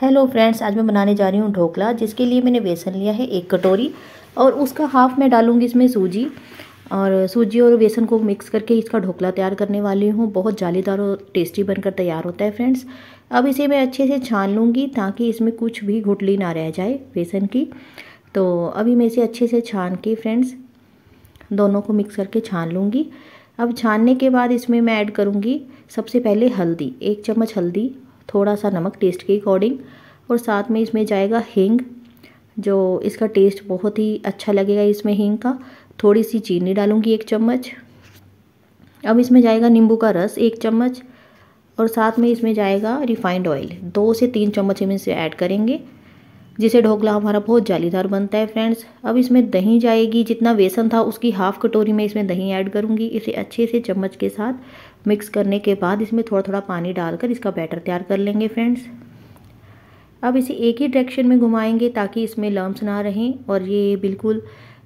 hello friends आज मैं बनाने जा रही हूँ ढोकला जिसके लिए मैंने बेसन लिया है एक कटोरी और उसका हाफ़ मैं डालूँगी इसमें सूजी और सूजी और बेसन को मिक्स करके इसका ढोकला तैयार करने वाली हूँ बहुत जालीदार और टेस्टी बनकर तैयार होता है फ्रेंड्स अब इसे मैं अच्छे से छान लूँगी ताकि इसमें कुछ भी घुटली ना रह जाए बेसन की तो अभी मैं इसे अच्छे से छान के फ्रेंड्स दोनों को मिक्स करके छान लूँगी अब छानने के बाद इसमें मैं ऐड करूँगी सबसे पहले हल्दी एक चम्मच हल्दी थोड़ा सा नमक टेस्ट के अकॉर्डिंग और साथ में इसमें जाएगा हींग जो इसका टेस्ट बहुत ही अच्छा लगेगा इसमें हींग का थोड़ी सी चीनी डालूंगी एक चम्मच अब इसमें जाएगा नींबू का रस एक चम्मच और साथ में इसमें जाएगा रिफाइंड ऑयल दो से तीन चम्मच हम इसे ऐड करेंगे जिसे ढोकला हमारा बहुत जालीदार बनता है फ्रेंड्स अब इसमें दही जाएगी जितना बेसन था उसकी हाफ़ कटोरी में इसमें दही ऐड करूँगी इसे अच्छे से चम्मच के साथ मिक्स करने के बाद इसमें थोड़ा थोड़ा पानी डालकर इसका बैटर तैयार कर लेंगे फ्रेंड्स अब इसे एक ही डायरेक्शन में घुमाएंगे ताकि इसमें लम्ब ना रहें और ये बिल्कुल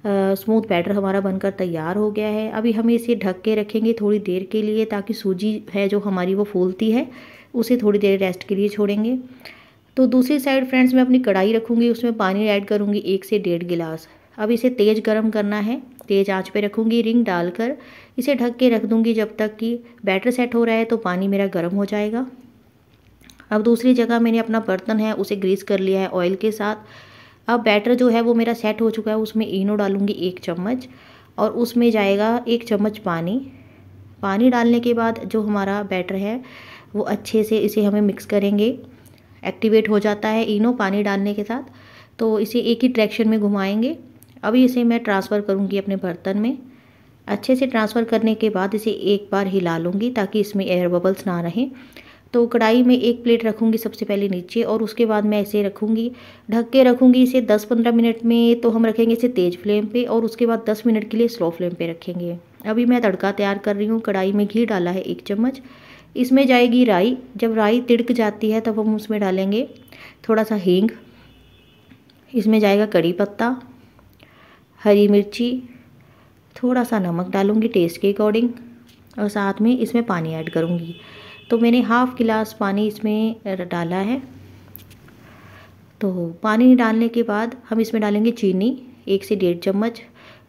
स्मूथ बैटर हमारा बनकर तैयार हो गया है अभी हम इसे ढक के रखेंगे थोड़ी देर के लिए ताकि सूजी है जो हमारी वो फूलती है उसे थोड़ी देर रेस्ट के लिए छोड़ेंगे तो दूसरी साइड फ्रेंड्स मैं अपनी कढ़ाई रखूँगी उसमें पानी ऐड करूँगी एक से डेढ़ गिलास अब इसे तेज़ गर्म करना है तेज़ आंच पे रखूँगी रिंग डालकर इसे ढक के रख दूँगी जब तक कि बैटर सेट हो रहा है तो पानी मेरा गर्म हो जाएगा अब दूसरी जगह मैंने अपना बर्तन है उसे ग्रीस कर लिया है ऑयल के साथ अब बैटर जो है वो मेरा सेट हो चुका है उसमें इनो डालूँगी एक चम्मच और उसमें जाएगा एक चम्मच पानी पानी डालने के बाद जो हमारा बैटर है वो अच्छे से इसे हमें मिक्स करेंगे एक्टिवेट हो जाता है इनो पानी डालने के साथ तो इसे एक ही ट्रैक्शन में घुमाएंगे अभी इसे मैं ट्रांसफ़र करूँगी अपने बर्तन में अच्छे से ट्रांसफ़र करने के बाद इसे एक बार हिला लूँगी ताकि इसमें एयर बबल्स ना रहें तो कढ़ाई में एक प्लेट रखूँगी सबसे पहले नीचे और उसके बाद मैं ऐसे रखूँगी ढक के रखूँगी इसे 10-15 मिनट में तो हम रखेंगे इसे तेज़ फ्लेम पे और उसके बाद 10 मिनट के लिए स्लो फ्लेम पे रखेंगे अभी मैं तड़का तैयार कर रही हूँ कढ़ाई में घी डाला है एक चम्मच इसमें जाएगी राई जब राई तिड़क जाती है तब हम उसमें डालेंगे थोड़ा सा हींग इसमें जाएगा कड़ी पत्ता हरी मिर्ची थोड़ा सा नमक डालूंगी टेस्ट के अकॉर्डिंग और साथ में इसमें पानी ऐड करूँगी तो मैंने हाफ़ गिलास पानी इसमें डाला है तो पानी डालने के बाद हम इसमें डालेंगे चीनी एक से डेढ़ चम्मच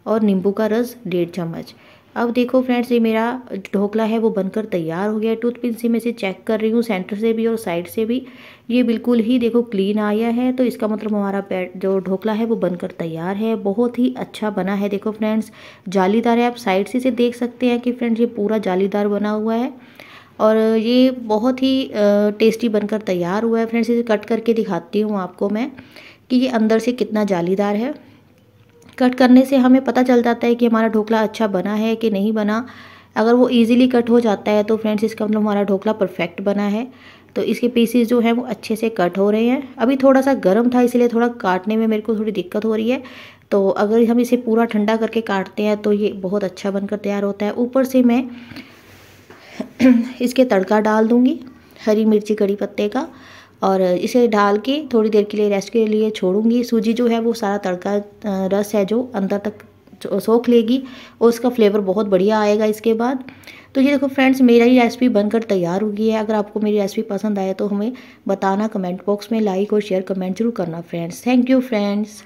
और नींबू का रस डेढ़ चम्मच अब देखो फ्रेंड्स ये मेरा ढोकला है वो बनकर तैयार हो गया है टूथपिन से मैं इसे चेक कर रही हूँ सेंटर से भी और साइड से भी ये बिल्कुल ही देखो क्लीन आया है तो इसका मतलब हमारा पैट जो ढोकला है वो बनकर तैयार है बहुत ही अच्छा बना है देखो फ्रेंड्स जालीदार है आप साइड से इसे देख सकते हैं कि फ्रेंड्स ये पूरा जालीदार बना हुआ है और ये बहुत ही टेस्टी बनकर तैयार हुआ है फ्रेंड्स इसे कट करके दिखाती हूँ आपको मैं कि ये अंदर से कितना जालीदार है कट करने से हमें पता चल जाता है कि हमारा ढोकला अच्छा बना है कि नहीं बना अगर वो ईजिली कट हो जाता है तो फ्रेंड्स इसका मतलब हमारा ढोकला परफेक्ट बना है तो इसके पीसीज जो हैं वो अच्छे से कट हो रहे हैं अभी थोड़ा सा गर्म था इसलिए थोड़ा काटने में मेरे को थोड़ी दिक्कत हो रही है तो अगर हम इसे पूरा ठंडा करके काटते हैं तो ये बहुत अच्छा बनकर तैयार होता है ऊपर से मैं इसके तड़का डाल दूँगी हरी मिर्ची कड़ी पत्ते का और इसे डाल के थोड़ी देर के लिए रेस्ट के लिए छोड़ूंगी सूजी जो है वो सारा तड़का रस है जो अंदर तक सोख लेगी और उसका फ्लेवर बहुत बढ़िया आएगा इसके बाद तो ये देखो फ्रेंड्स मेरा ही रेसिपी बनकर तैयार हो गई है अगर आपको मेरी रेसिपी पसंद आए तो हमें बताना कमेंट बॉक्स में लाइक और शेयर कमेंट जरूर करना फ्रेंड्स थैंक यू फ्रेंड्स